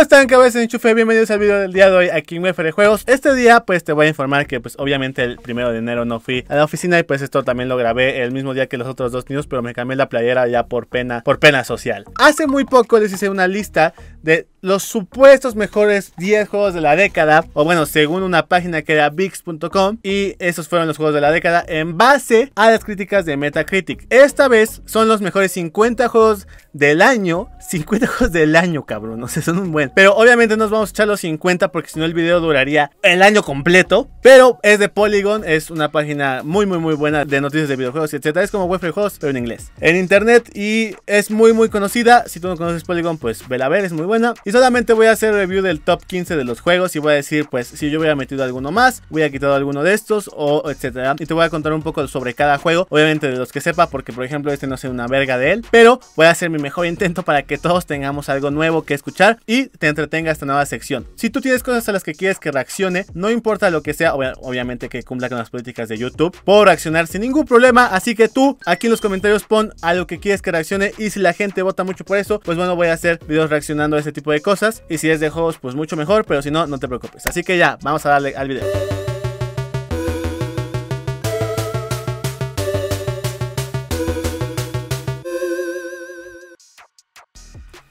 ¿Cómo están cabezas de enchufe? Bienvenidos al video del día de hoy aquí en Juegos Este día pues te voy a informar que pues obviamente el primero de enero no fui a la oficina Y pues esto también lo grabé el mismo día que los otros dos niños Pero me cambié la playera ya por pena, por pena social Hace muy poco les hice una lista de los supuestos mejores 10 juegos de la década, o bueno, según una página que era VIX.com, y esos fueron los juegos de la década en base a las críticas de Metacritic. Esta vez son los mejores 50 juegos del año, 50 juegos del año, cabrón, o sea son un buen. Pero obviamente nos vamos a echar los 50 porque si no el video duraría el año completo. Pero es de Polygon, es una página muy muy muy buena de noticias de videojuegos, etc Es como Webfree pero en inglés. En internet y es muy muy conocida. Si tú no conoces Polygon, pues vela a ver, es muy buena. Y solamente voy a hacer review del top 15 de los juegos y voy a decir pues si yo hubiera metido alguno más, hubiera quitado alguno de estos o etc Y te voy a contar un poco sobre cada juego, obviamente de los que sepa porque por ejemplo este no sé una verga de él, pero voy a hacer mi mejor intento para que todos tengamos algo nuevo que escuchar y te entretenga esta nueva sección. Si tú tienes cosas a las que quieres que reaccione, no importa lo que sea, obviamente que cumpla con las políticas de YouTube, puedo reaccionar sin ningún problema. Así que tú aquí en los comentarios pon a lo que quieres que reaccione y si la gente vota mucho por eso, pues bueno, voy a hacer videos reaccionando a ese tipo de cosas. Y si es de juegos, pues mucho mejor, pero si no, no te preocupes. Así que ya, vamos a darle al video.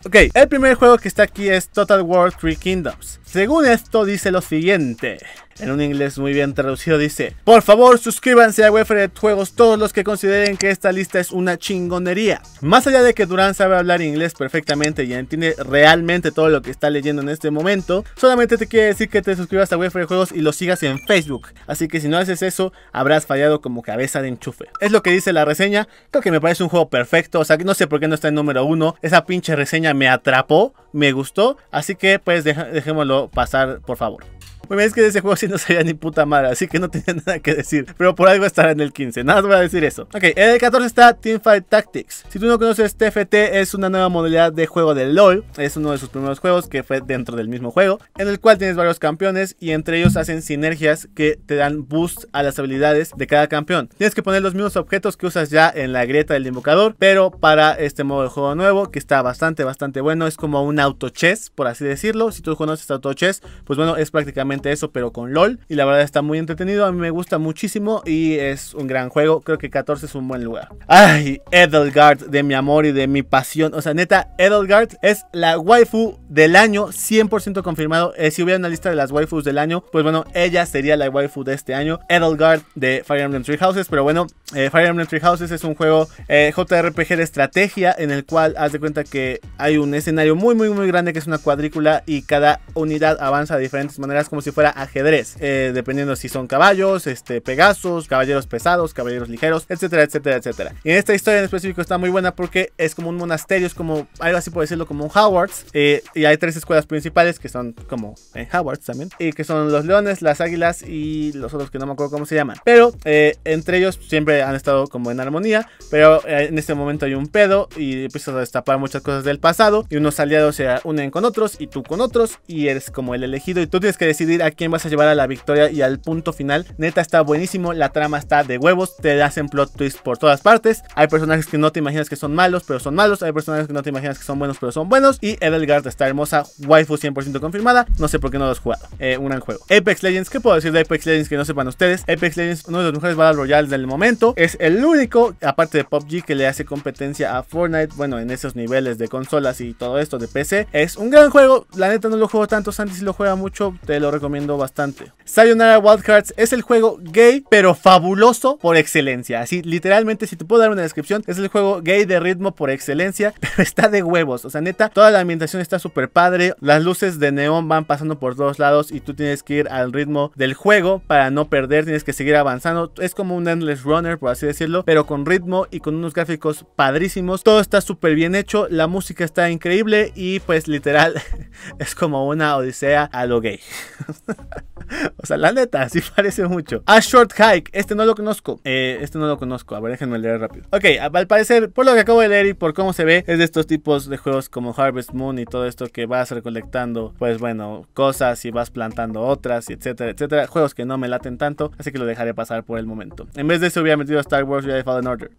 Ok, el primer juego que está aquí es Total War Three Kingdoms. Según esto dice lo siguiente, en un inglés muy bien traducido dice, por favor suscríbanse a Wefred Juegos todos los que consideren que esta lista es una chingonería. Más allá de que Durán sabe hablar inglés perfectamente y entiende realmente todo lo que está leyendo en este momento, solamente te quiere decir que te suscribas a Wefred Juegos y lo sigas en Facebook, así que si no haces eso habrás fallado como cabeza de enchufe. Es lo que dice la reseña, creo que me parece un juego perfecto, o sea, no sé por qué no está en número uno, esa pinche reseña me atrapó, me gustó, así que pues dejémoslo pasar por favor. Muy bien, es que de ese juego sí no sabía ni puta madre, así que no tenía nada que decir. Pero por algo estará en el 15, nada más voy a decir eso. Ok, en el 14 está Teamfight Tactics. Si tú no conoces TFT, es una nueva modalidad de juego de LOL. Es uno de sus primeros juegos que fue dentro del mismo juego, en el cual tienes varios campeones y entre ellos hacen sinergias que te dan boost a las habilidades de cada campeón. Tienes que poner los mismos objetos que usas ya en la grieta del invocador, pero para este modo de juego nuevo, que está bastante, bastante bueno, es como un auto chess, por así decirlo. Si tú conoces auto chess, pues bueno, es prácticamente eso, pero con LOL. Y la verdad está muy entretenido, a mí me gusta muchísimo y es un gran juego. Creo que 14 es un buen lugar. Ay, Edelgard, de mi amor y de mi pasión. O sea, neta, Edelgard es la waifu del año, 100% confirmado. Eh, si hubiera una lista de las waifus del año, pues bueno, ella sería la waifu de este año. Edelgard de Fire Emblem Three Houses, pero bueno, eh, Fire Emblem Three Houses es un juego eh, JRPG de estrategia en el cual haz de cuenta que hay un escenario muy, muy, muy grande que es una cuadrícula y cada unidad avanza de diferentes maneras como si fuera ajedrez, eh, dependiendo si son caballos, este, pegasos, caballeros pesados, caballeros ligeros, etcétera, etcétera, etcétera. Y en esta historia en específico está muy buena porque es como un monasterio, es como algo así por decirlo, como un Howard's. Eh, y hay tres escuelas principales que son como en Howard's también, y que son los leones, las águilas y los otros que no me acuerdo cómo se llaman. Pero eh, entre ellos siempre han estado como en armonía, pero en este momento hay un pedo y empiezas a destapar muchas cosas del pasado y unos aliados se unen con otros y tú con otros y eres como el elegido y tú tienes que decidir a quién vas a llevar a la victoria y al punto final. Neta está buenísimo, la trama está de huevos, te hacen plot twists por todas partes. Hay personajes que no te imaginas que son malos, pero son malos. Hay personajes que no te imaginas que son buenos, pero son buenos. Y Edelgard está hermosa, waifu 100% confirmada. No sé por qué no lo has jugado. Eh, un gran juego. Apex Legends, ¿qué puedo decir de Apex Legends que no sepan ustedes? Apex Legends, uno de los mejores Battle Royales del momento. Es el único, aparte de PUBG, que le hace competencia a Fortnite. Bueno, en esos niveles de consolas y todo esto de PC. Es un gran juego. La neta no lo juego tanto, Santi si lo juega mucho. Te lo recomiendo bastante. Sayonara Wild Hearts es el juego gay, pero fabuloso por excelencia. Así, literalmente, si te puedo dar una descripción, es el juego gay de ritmo por excelencia, pero está de huevos. O sea, neta, toda la ambientación está súper padre. Las luces de neón van pasando por todos lados y tú tienes que ir al ritmo del juego para no perder, tienes que seguir avanzando. Es como un endless runner, por así decirlo, pero con ritmo y con unos gráficos padrísimos. Todo está súper bien hecho, la música está increíble y pues literal es como una odisea a lo gay. o sea, la neta, sí parece mucho. A Short Hike, este no lo conozco. Eh, este no lo conozco. A ver, déjenme leer rápido. Ok, al parecer, por lo que acabo de leer y por cómo se ve, es de estos tipos de juegos como Harvest Moon y todo esto que vas recolectando, pues bueno, cosas y vas plantando otras, etcétera, etcétera. Juegos que no me laten tanto, así que lo dejaré pasar por el momento. En vez de eso, hubiera metido Star Wars Jedi Fallen Order.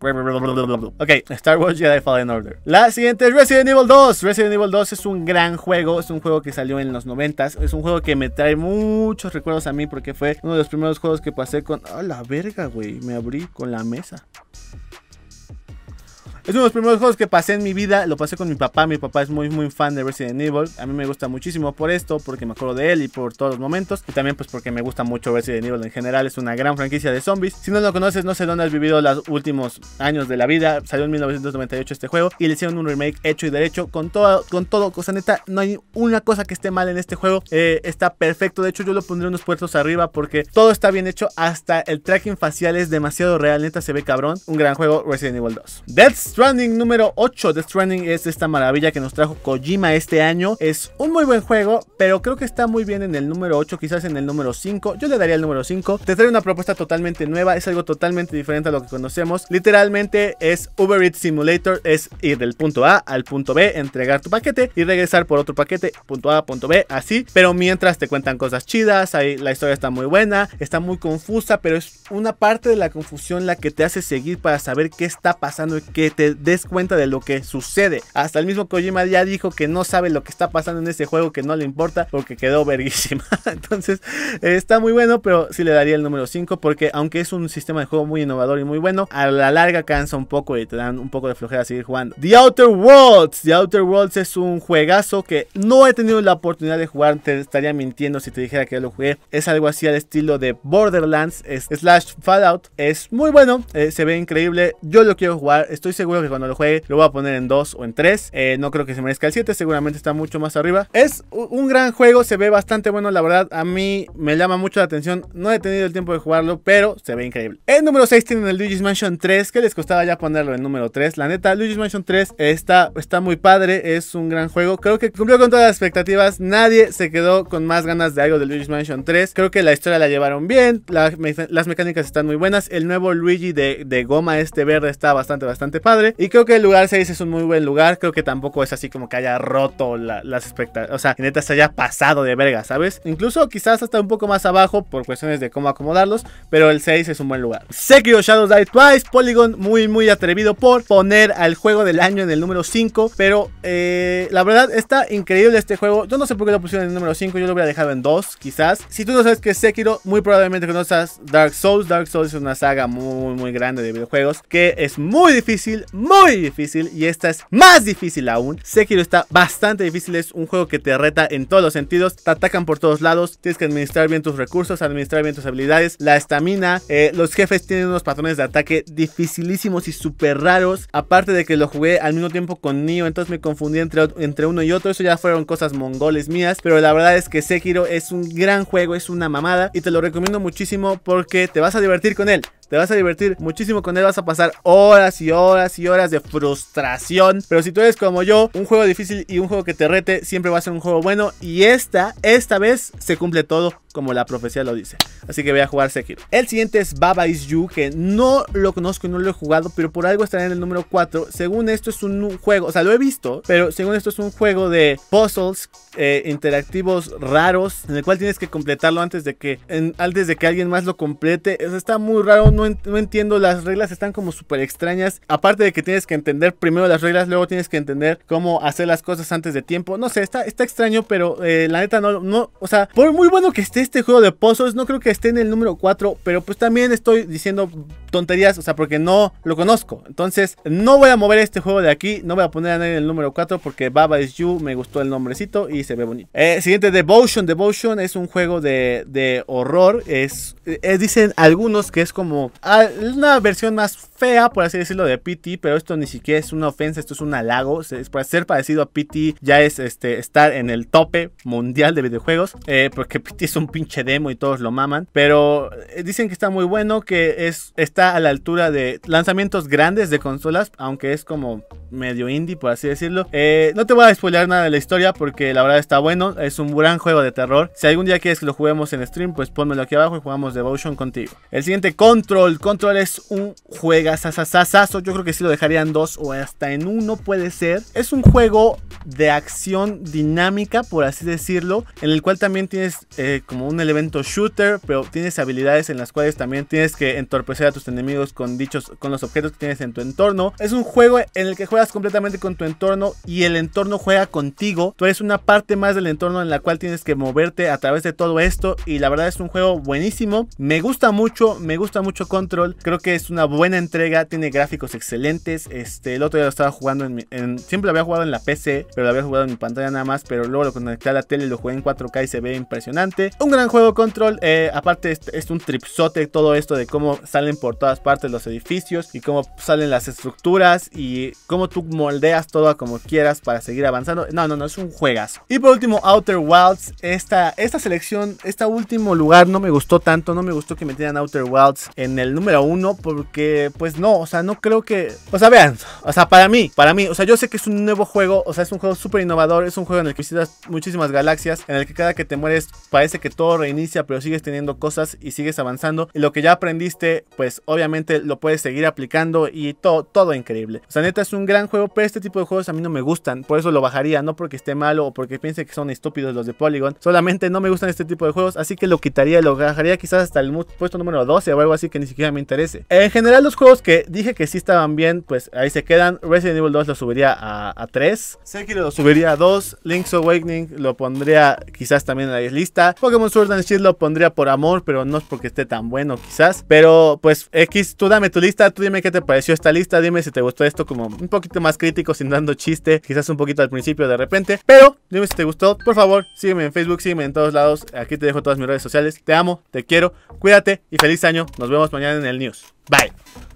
Ok, Star Wars Jedi Fallen Order. La siguiente es Resident Evil 2. Resident Evil 2 es un gran juego, es un juego que salió en los 90 es un juego que me trae muchos recuerdas a mí porque fue uno de los primeros juegos que pasé con. ¡Ah, la verga, güey! Me abrí con la mesa. Es uno de los primeros juegos que pasé en mi vida. Lo pasé con mi papá. Mi papá es muy, muy fan de Resident Evil. A mí me gusta muchísimo por esto, porque me acuerdo de él y por todos los momentos. Y también, pues, porque me gusta mucho Resident Evil en general. Es una gran franquicia de zombies. Si no lo conoces, no sé dónde has vivido los últimos años de la vida. Salió en 1998 este juego y le hicieron un remake hecho y derecho con todo, con todo. Cosa neta, no hay una cosa que esté mal en este juego. Eh, está perfecto. De hecho, yo lo pondré unos puertos arriba porque todo está bien hecho. Hasta el tracking facial es demasiado real. Neta, se ve cabrón. Un gran juego, Resident Evil 2. Death Running número 8. de Stranding es esta maravilla que nos trajo Kojima este año. Es un muy buen juego, pero creo que está muy bien en el número 8, quizás en el número 5. Yo le daría el número 5. Te trae una propuesta totalmente nueva, es algo totalmente diferente a lo que conocemos. Literalmente es Uber Eats Simulator, es ir del punto A al punto B, entregar tu paquete y regresar por otro paquete, punto A, punto B, así. Pero mientras te cuentan cosas chidas, ahí la historia está muy buena, está muy confusa, pero es una parte de la confusión la que te hace seguir para saber qué está pasando y qué te des cuenta de lo que sucede. Hasta el mismo Kojima ya dijo que no sabe lo que está pasando en este juego, que no le importa porque quedó verguísima. Entonces está muy bueno, pero sí le daría el número 5 porque aunque es un sistema de juego muy innovador y muy bueno, a la larga cansa un poco y te dan un poco de flojera seguir jugando. The Outer Worlds. The Outer Worlds es un juegazo que no he tenido la oportunidad de jugar. Te estaría mintiendo si te dijera que lo jugué. Es algo así al estilo de Borderlands es slash Fallout. Es muy bueno, eh, se ve increíble. Yo lo quiero jugar. Estoy seguro que cuando lo juegue lo voy a poner en 2 o en 3. Eh, no creo que se merezca el 7, seguramente está mucho más arriba. Es un gran juego, se ve bastante bueno, la verdad. A mí me llama mucho la atención. No he tenido el tiempo de jugarlo, pero se ve increíble. el número 6 tienen el Luigi's Mansion 3, que les costaba ya ponerlo en número 3. La neta, Luigi's Mansion 3 está, está muy padre, es un gran juego. Creo que cumplió con todas las expectativas. Nadie se quedó con más ganas de algo Del Luigi's Mansion 3. Creo que la historia la llevaron bien, las mecánicas están muy buenas. El nuevo Luigi de, de goma este verde está bastante, bastante padre. Y creo que el lugar 6 es un muy buen lugar. Creo que tampoco es así como que haya roto las expectativas. O sea, que neta se haya pasado de verga, ¿sabes? Incluso quizás hasta un poco más abajo por cuestiones de cómo acomodarlos. Pero el 6 es un buen lugar. Sekiro Shadows Die Twice. Polygon muy, muy atrevido por poner al juego del año en el número 5. Pero eh, la verdad está increíble este juego. Yo no sé por qué lo pusieron en el número 5. Yo lo hubiera dejado en 2, quizás. Si tú no sabes que es Sekiro, muy probablemente conozcas Dark Souls. Dark Souls es una saga muy, muy grande de videojuegos que es muy difícil, muy difícil y esta es más difícil aún. Sekiro está bastante difícil, es un juego que te reta en todos los sentidos, te atacan por todos lados, tienes que administrar bien tus recursos, administrar bien tus habilidades, la estamina, eh, los jefes tienen unos patrones de ataque dificilísimos y súper raros, aparte de que lo jugué al mismo tiempo con Nioh, entonces me confundí entre, entre uno y otro, eso ya fueron cosas mongoles mías, pero la verdad es que Sekiro es un gran juego, es una mamada y te lo recomiendo muchísimo porque te vas a divertir con él. Te vas a divertir muchísimo con él, vas a pasar horas y horas y horas de frustración. Pero si tú eres como yo, un juego difícil y un juego que te rete siempre va a ser un juego bueno. Y esta, esta vez se cumple todo como la profecía lo dice. Así que voy a jugar Sekiro. El siguiente es Baba Is You, que no lo conozco y no lo he jugado, pero por algo estará en el número 4. Según esto es un juego, o sea, lo he visto, pero según esto es un juego de puzzles eh, interactivos raros, en el cual tienes que completarlo antes de que, antes de que alguien más lo complete. está muy raro, no, no entiendo, las reglas están como súper extrañas. Aparte de que tienes que entender primero las reglas, luego tienes que entender cómo hacer las cosas antes de tiempo. No sé, está, está extraño, pero eh, la neta no, no, o sea, por muy bueno que esté, este juego de pozos no creo que esté en el número 4, pero pues también estoy diciendo tonterías, o sea, porque no lo conozco. Entonces, no voy a mover este juego de aquí, no voy a poner a nadie en el número 4 porque Baba is You me gustó el nombrecito y se ve bonito. Eh, siguiente, Devotion. Devotion es un juego de, de horror. Es, eh, dicen algunos que es como ah, una versión más fea, por así decirlo, de PT, pero esto ni siquiera es una ofensa, esto es un halago. Es, para ser parecido a PT ya es este, estar en el tope mundial de videojuegos, eh, porque PT es un pinche demo y todos lo maman. Pero eh, dicen que está muy bueno, que es, está a la altura de lanzamientos grandes de consolas, aunque es como medio indie, por así decirlo. Eh, no te voy a spoilear nada de la historia porque la verdad está bueno. Es un gran juego de terror. Si algún día quieres que lo juguemos en stream, pues ponmelo aquí abajo y jugamos Devotion contigo. El siguiente, Control. Control es un Juegazazazazo, Yo creo que sí lo dejarían en dos o hasta en uno, puede ser. Es un juego de acción dinámica, por así decirlo, en el cual también tienes eh, como un elemento shooter, pero tienes habilidades en las cuales también tienes que entorpecer a tus enemigos con dichos, con los objetos que tienes en tu entorno. Es un juego en el que juegas completamente con tu entorno y el entorno juega contigo. Tú eres una parte más del entorno en la cual tienes que moverte a través de todo esto y la verdad es un juego buenísimo. Me gusta mucho, me gusta mucho Control. Creo que es una buena entrega, tiene gráficos excelentes. Este, el otro día lo estaba jugando en, siempre lo había jugado en la PC, pero lo había jugado en mi pantalla nada más, pero luego lo conecté a la tele, lo jugué en 4K y se ve impresionante. Un gran juego Control, eh, aparte es, es un tripsote todo esto de cómo salen por todas partes los edificios y cómo salen las estructuras y cómo tú moldeas todo a como quieras para seguir avanzando. No, no, no, es un juegazo. Y por último, Outer Wilds. Esta, esta selección, este último lugar no me gustó tanto. No me gustó que metieran Outer Wilds en el número uno porque, pues no, o sea, no creo que... O sea, vean, o sea, para mí, para mí, o sea, yo sé que es un nuevo juego, o sea, es un juego súper innovador, es un juego en el que visitas muchísimas galaxias, en el que cada que te mueres parece que todo reinicia, pero sigues teniendo cosas y sigues avanzando. Y lo que ya aprendiste, pues obviamente lo puedes seguir aplicando y todo, todo increíble. O sea, neta, es un gran juego, pero este tipo de juegos a mí no me gustan. Por eso lo bajaría, no porque esté malo o porque piense que son estúpidos los de Polygon. Solamente no me gustan este tipo de juegos, así que lo quitaría, lo bajaría quizás hasta el puesto número 12 o algo así que ni siquiera me interese. En general, los juegos que dije que sí estaban bien, pues ahí se quedan. Resident Evil 2 lo subiría a, a 3. Sekiro lo subiría a 2. Link's Awakening lo pondría quizás también en la lista. Pokémon Sword and Shield lo pondría por amor, pero no es porque esté tan bueno quizás. Pero pues X, tú dame tu lista, tú dime qué te pareció esta lista, dime si te gustó esto como un poquito más crítico, sin dando chiste, quizás un poquito al principio de repente. Pero dime si te gustó, por favor, sígueme en Facebook, sígueme en todos lados. Aquí te dejo todas mis redes sociales. Te amo, te quiero, cuídate y feliz año. Nos vemos mañana en el news. Bye.